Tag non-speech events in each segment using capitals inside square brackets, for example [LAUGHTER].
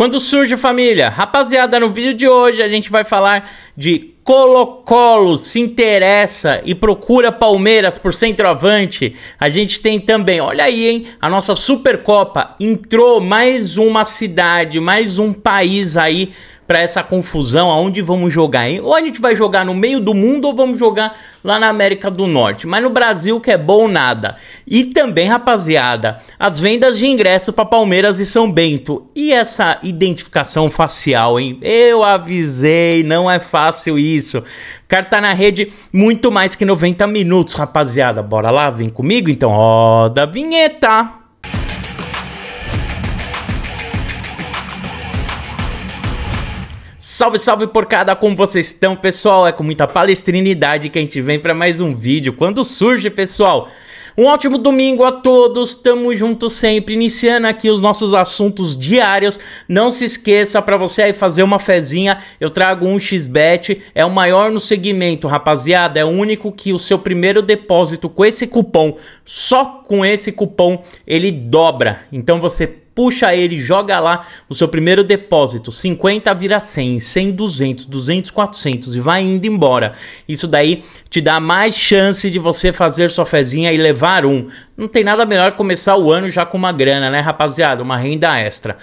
Quando surge família? Rapaziada, no vídeo de hoje a gente vai falar de Colo-Colo se interessa e procura Palmeiras por centroavante, a gente tem também, olha aí, hein? A nossa Supercopa entrou mais uma cidade, mais um país aí para essa confusão, aonde vamos jogar, hein? Ou a gente vai jogar no meio do mundo ou vamos jogar lá na América do Norte. Mas no Brasil que é bom nada. E também, rapaziada, as vendas de ingresso para Palmeiras e São Bento. E essa identificação facial, hein? Eu avisei, não é fácil isso isso. O cara tá na rede muito mais que 90 minutos, rapaziada. Bora lá, vem comigo então. Roda a vinheta. Salve, salve porcada, como vocês estão, pessoal? É com muita palestrinidade que a gente vem para mais um vídeo. Quando surge, pessoal, um ótimo domingo a todos, tamo junto sempre, iniciando aqui os nossos assuntos diários. Não se esqueça para você aí fazer uma fezinha, eu trago um XBET, é o maior no segmento, rapaziada, é o único que o seu primeiro depósito com esse cupom, só com esse cupom, ele dobra. Então você puxa ele, joga lá o seu primeiro depósito, 50 vira 100, 100, 200, 200, 400 e vai indo embora. Isso daí te dá mais chance de você fazer sua fezinha e levar um. Não tem nada melhor começar o ano já com uma grana, né, rapaziada? Uma renda extra.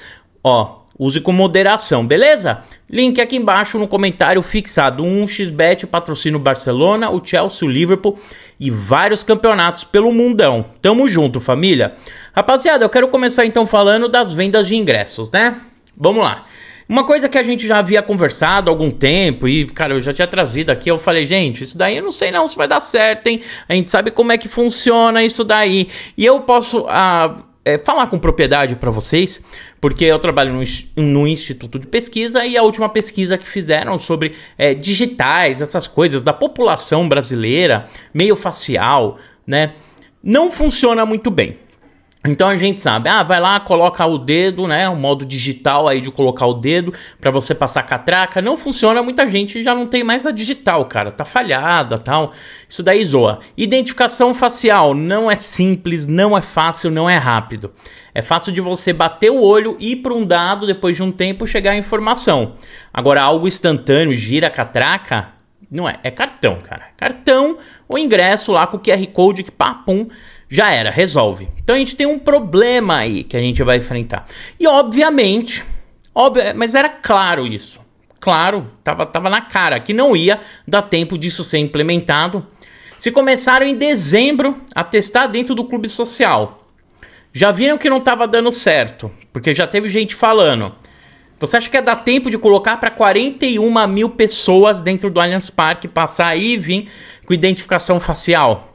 Ó, Use com moderação, beleza? Link aqui embaixo no comentário fixado. Um xbet patrocina o Barcelona, o Chelsea, o Liverpool e vários campeonatos pelo mundão. Tamo junto, família. Rapaziada, eu quero começar então falando das vendas de ingressos, né? Vamos lá. Uma coisa que a gente já havia conversado há algum tempo e, cara, eu já tinha trazido aqui, eu falei, gente, isso daí eu não sei não se vai dar certo, hein? A gente sabe como é que funciona isso daí. E eu posso ah, é, falar com propriedade para vocês, porque eu trabalho no, no, Instituto de Pesquisa e a última pesquisa que fizeram sobre é, digitais, essas coisas, da população brasileira, meio facial, né? Não funciona muito bem. Então a gente sabe, ah, vai lá, coloca o dedo, né, o modo digital aí de colocar o dedo para você passar catraca, não funciona, muita gente já não tem mais a digital, cara, tá falhada, tal. Isso daí zoa. Identificação facial não é simples, não é fácil, não é rápido. É fácil de você bater o olho e ir para um dado depois de um tempo chegar a informação. Agora algo instantâneo, gira catraca, não é, é cartão, cara. Cartão, o ingresso lá com o QR Code que papum já era, resolve. Então a gente tem um problema aí que a gente vai enfrentar. E obviamente, óbvio, é, mas era claro isso. Claro, tava, tava na cara que não ia dar tempo disso ser implementado. Se começaram em dezembro a testar dentro do clube social. Já viram que não estava dando certo, porque já teve gente falando. Você acha que ia dar tempo de colocar para 41 mil pessoas dentro do Allianz Parque, passar aí e vir com identificação facial?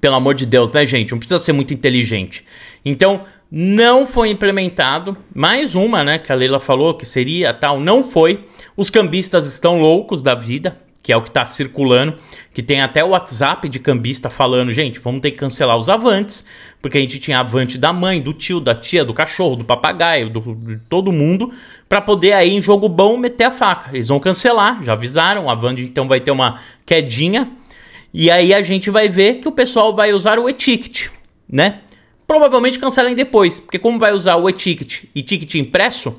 Pelo amor de Deus, né, gente? Não precisa ser muito inteligente. Então, não foi implementado. Mais uma, né, que a Leila falou que seria tal, não foi. Os cambistas estão loucos da vida, que é o que está circulando, que tem até o WhatsApp de cambista falando, gente, vamos ter que cancelar os avantes, porque a gente tinha avante da mãe, do tio, da tia, do cachorro, do papagaio, do, de todo mundo, para poder aí em jogo bom meter a faca. Eles vão cancelar, já avisaram, o avante então vai ter uma quedinha e aí a gente vai ver que o pessoal vai usar o etiquete, né? Provavelmente cancelem depois, porque como vai usar o etiquete, e ticket impresso,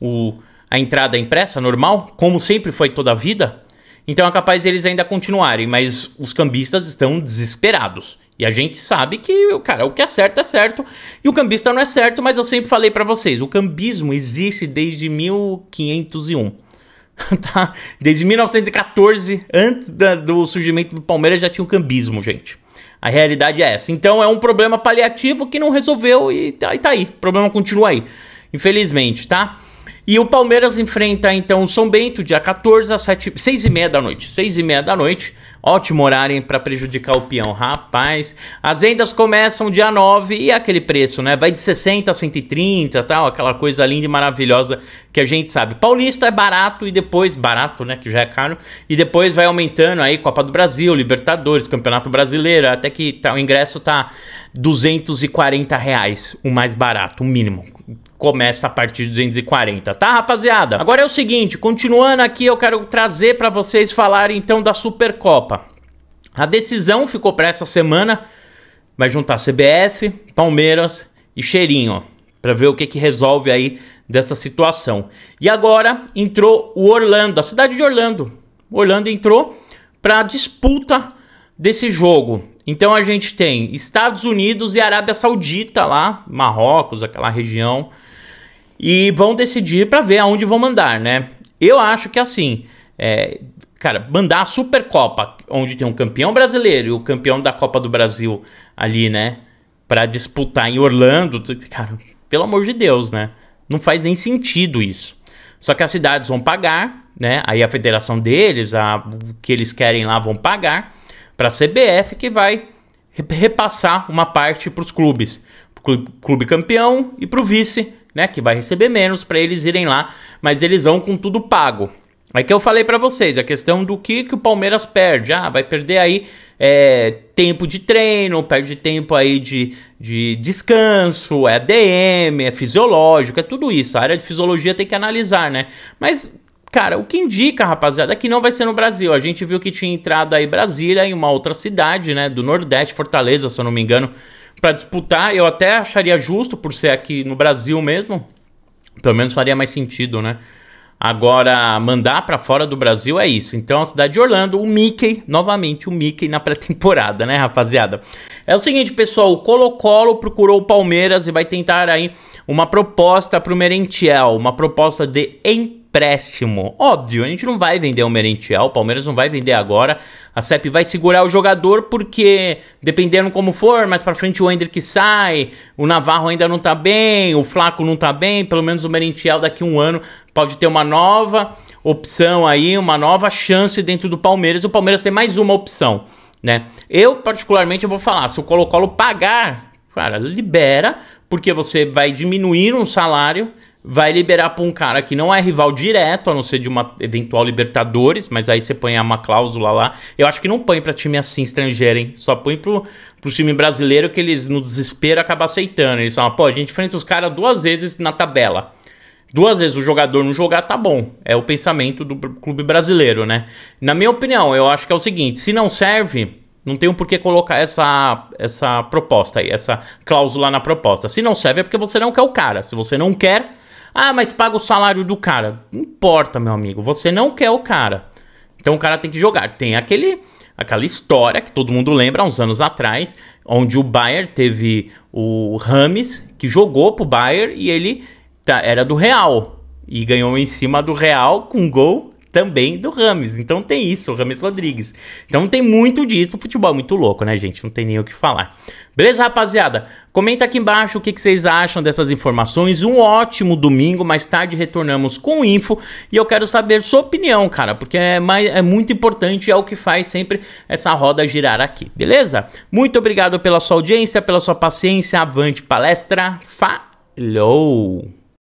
o, a entrada impressa normal, como sempre foi toda a vida, então é capaz eles ainda continuarem, mas os cambistas estão desesperados. E a gente sabe que, cara, o que é certo é certo e o cambista não é certo, mas eu sempre falei para vocês, o cambismo existe desde 1501. [LAUGHS] tá? Desde 1914, antes da, do surgimento do Palmeiras, já tinha o cambismo, gente. A realidade é essa. Então é um problema paliativo que não resolveu e tá, e tá aí. O problema continua aí. Infelizmente, tá? E o Palmeiras enfrenta então o São Bento, dia 14, às 7, 6 e meia da noite. 6 e meia da noite, ótimo horário para prejudicar o peão, rapaz. As vendas começam dia 9 e é aquele preço, né? Vai de 60 a 130 tal, aquela coisa linda e maravilhosa que a gente sabe. Paulista é barato e depois, barato, né? Que já é caro, e depois vai aumentando aí Copa do Brasil, Libertadores, Campeonato Brasileiro, até que tá, o ingresso tá 240 reais, o mais barato, o mínimo começa a partir de 240, tá, rapaziada? Agora é o seguinte, continuando aqui, eu quero trazer para vocês falar então da Supercopa. A decisão ficou para essa semana, vai juntar CBF, Palmeiras e Cheirinho, para ver o que que resolve aí dessa situação. E agora entrou o Orlando, a cidade de Orlando. Orlando entrou para a disputa desse jogo. Então a gente tem Estados Unidos e Arábia Saudita lá, Marrocos, aquela região e vão decidir para ver aonde vão mandar, né? Eu acho que assim, é, cara, mandar a Supercopa, onde tem um campeão brasileiro e o campeão da Copa do Brasil ali, né, para disputar em Orlando, cara, pelo amor de Deus, né? Não faz nem sentido isso. Só que as cidades vão pagar, né? Aí a federação deles, a, o que eles querem lá vão pagar para a CBF que vai repassar uma parte para os clubes, clube campeão e para o vice né? Que vai receber menos para eles irem lá, mas eles vão com tudo pago. É que eu falei para vocês, a questão do que, que o Palmeiras perde. Ah, vai perder aí é, tempo de treino, perde tempo aí de, de descanso, é DM, é fisiológico, é tudo isso. A área de fisiologia tem que analisar, né? Mas Cara, o que indica, rapaziada, é que não vai ser no Brasil. A gente viu que tinha entrado aí Brasília em uma outra cidade, né, do Nordeste, Fortaleza, se eu não me engano, para disputar. Eu até acharia justo por ser aqui no Brasil mesmo. Pelo menos faria mais sentido, né? Agora, mandar para fora do Brasil é isso. Então, a cidade de Orlando, o Mickey, novamente o Mickey na pré-temporada, né, rapaziada? É o seguinte, pessoal, o Colo-Colo procurou o Palmeiras e vai tentar aí uma proposta para o Merentiel, uma proposta de empréstimo. Óbvio, a gente não vai vender o Merentiel, o Palmeiras não vai vender agora. A CEP vai segurar o jogador porque, dependendo como for, mais para frente o Ender que sai, o Navarro ainda não tá bem, o Flaco não tá bem, pelo menos o Merentiel daqui a um ano pode ter uma nova opção aí, uma nova chance dentro do Palmeiras. O Palmeiras tem mais uma opção né? Eu, particularmente, eu vou falar, se o Colo-Colo pagar, cara, libera, porque você vai diminuir um salário, vai liberar para um cara que não é rival direto, a não ser de uma eventual Libertadores, mas aí você põe uma cláusula lá. Eu acho que não põe para time assim estrangeiro, hein? Só põe pro, pro time brasileiro que eles no desespero acabam aceitando. Eles falam, pô, a gente enfrenta os caras duas vezes na tabela duas vezes o jogador não jogar, tá bom. É o pensamento do clube brasileiro, né? Na minha opinião, eu acho que é o seguinte: se não serve, não tem um porquê colocar essa, essa proposta aí, essa cláusula na proposta. Se não serve, é porque você não quer o cara. Se você não quer, ah, mas paga o salário do cara. Não importa, meu amigo, você não quer o cara. Então o cara tem que jogar. Tem aquele aquela história que todo mundo lembra uns anos atrás, onde o Bayern teve o Rames que jogou pro Bayern e ele tá, era do Real. E ganhou em cima do Real com gol também do Rames. Então tem isso, o Rames Rodrigues. Então tem muito disso. Futebol é muito louco, né, gente? Não tem nem o que falar. Beleza, rapaziada? Comenta aqui embaixo o que, que vocês acham dessas informações. Um ótimo domingo. Mais tarde retornamos com info. E eu quero saber sua opinião, cara, porque é, mais, é muito importante. É o que faz sempre essa roda girar aqui, beleza? Muito obrigado pela sua audiência, pela sua paciência. Avante palestra. Falou!